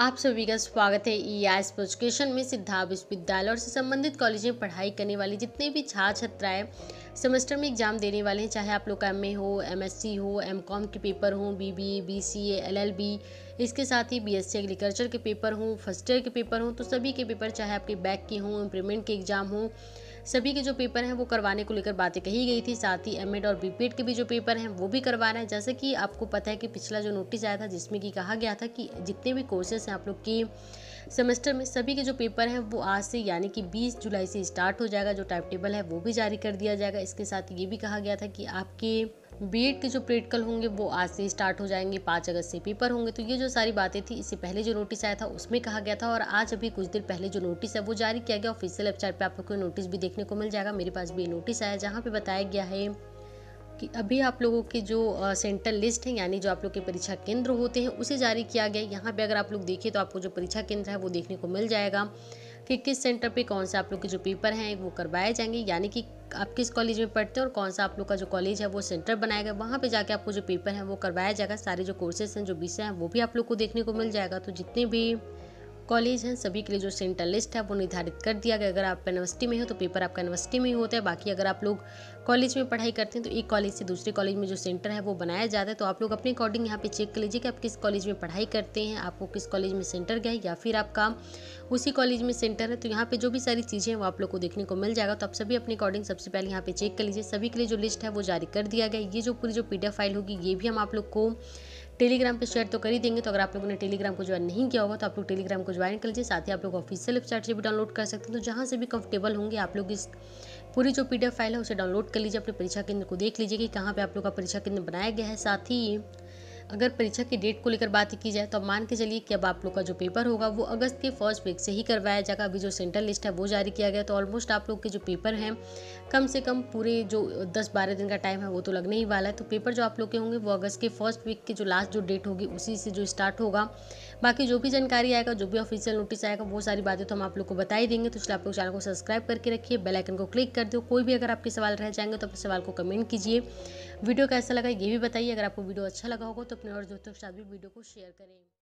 आप सभी का स्वागत है ई आई एजुकेशन में सिद्धार्थ विश्वविद्यालय और से संबंधित कॉलेज में पढ़ाई करने वाले जितने भी छात्र छात्राएं सेमेस्टर में एग्जाम देने वाले हैं चाहे आप लोग का एम ए हो एम एस सी हो एम कॉम के पेपर हों B B A B C A L L B इसके साथ ही बी एस सी एग्रीकल्चर के पेपर हों फर्स्ट ईयर के पेपर हों तो सभी के पेपर चाहे आपके बैक के हों इम्प्रूवमेंट के एग्ज़ाम हों सभी के जो पेपर हैं वो करवाने को लेकर बातें कही गई थी साथ ही एम और बी के भी जो पेपर हैं वो भी करवाना है जैसे कि आपको पता है कि पिछला जो नोटिस आया था जिसमें कि कहा गया था कि जितने भी कोर्सेज हैं आप लोग की सेमेस्टर में सभी के जो पेपर हैं वो आज से यानी कि बीस जुलाई से स्टार्ट हो जाएगा जो टाइम टेबल है वो भी जारी कर दिया जाएगा इसके साथ ये भी कहा गया था कि आपके बी के जो प्रैक्टिकल होंगे वो आज से स्टार्ट हो जाएंगे पाँच अगस्त से पेपर होंगे तो ये जो सारी बातें थी इससे पहले जो नोटिस आया था उसमें कहा गया था और आज अभी कुछ देर पहले जो नोटिस है वो जारी किया गया ऑफिशियल वेबसाइट पर आपको नोटिस भी देखने को मिल जाएगा मेरे पास भी नोटिस आया जहाँ पर बताया गया है कि अभी आप लोगों के जो सेंटर लिस्ट है यानी जो आप लोग के परीक्षा केंद्र होते हैं उसे जारी किया गया यहाँ पे अगर आप लोग देखें तो आपको जो परीक्षा केंद्र है वो देखने को मिल जाएगा कि किस सेंटर पे कौन से आप लोग के जो पेपर हैं वो करवाए जाएंगे यानी कि आप किस कॉलेज में पढ़ते हैं और कौन सा आप लोग का जो कॉलेज है वो सेंटर बनाएगा वहाँ पर जाके आपको जो पेपर है वो करवाया जाएगा सारे जो कोर्सेज हैं जो विषय हैं वो भी आप लोग को देखने को मिल जाएगा तो जितने भी कॉलेज हैं सभी के लिए जो सेंटर लिस्ट है वो निर्धारित कर दिया गया अगर आप यूनिवर्सिटी में हो तो पेपर आपका यूनिवर्सिटी में ही होता है बाकी अगर आप लोग कॉलेज में पढ़ाई करते हैं तो एक कॉलेज से दूसरे कॉलेज में जो सेंटर है वो बनाया जाता है तो आप लोग अपने अकॉर्डिंग यहाँ पे चेक कर लीजिए कि आप किस कॉलेज में पढ़ाई करते हैं आपको किस कॉलेज में सेंटर गए या फिर आपका उसी कॉलेज में सेंटर है तो यहाँ पे जो भी सारी चीज़ें हैं वो आप लोग को देखने को मिल जाएगा तो आप सभी अपने अकॉर्डिंग सबसे पहले यहाँ पे चेक कर लीजिए सभी के लिए जो लिस्ट है वो जारी कर दिया गया ये जो पूरी जो पी फाइल होगी ये भी हम आप लोग को टेलीग्राम पे शेयर तो कर ही देंगे तो अगर आप लोगों ने टेलीग्राम को ज्वाइन नहीं किया होगा तो आप लोग टेलीग्राम को ज्वाइन कर लीजिए साथ ही आप लोग ऑफिशियल वेबसाइट से भी डाउनलोड कर सकते हैं तो जहाँ से भी कंफर्टेबल होंगे आप लोग इस पूरी जो पी फाइल है उसे डाउनलोड कर लीजिए अपने परीक्षा केंद्र को देख लीजिए कि कहाँ पर आप लोग का परीक्षा केंद्र बनाया गया है साथ ही अगर परीक्षा की डेट को लेकर बात की जाए तो मान के चलिए कि अब आप लोग का जो पेपर होगा वो अगस्त के फर्स्ट वीक से ही करवाया जाएगा अभी जो सेंट्रल लिस्ट है वो जारी किया गया तो ऑलमोस्ट आप लोग के जो पेपर हैं कम से कम पूरे जो दस बारह दिन का टाइम है वो तो लगने ही वाला है तो पेपर जो आप लोग के होंगे वो अगस्त के फर्स्ट वीक की जो लास्ट जो डेट होगी उसी से जो स्टार्ट होगा बाकी जो भी जानकारी आएगा जो भी ऑफिशियल नोटिस आएगा वो सारी बातें तो हम आप लोग को बता ही देंगे तो इसलिए आप लोग चैनल को सब्सक्राइब करके रखिए बेलाइकन को क्लिक कर दो कोई भी अगर आपके सवाल रह जाएंगे तो अपने सवाल को कमेंट कीजिए वीडियो कैसा लगा ये भी बताइए अगर आपको वीडियो अच्छा लगा होगा तो अपने और दोस्तों के साथ भी वीडियो को शेयर करें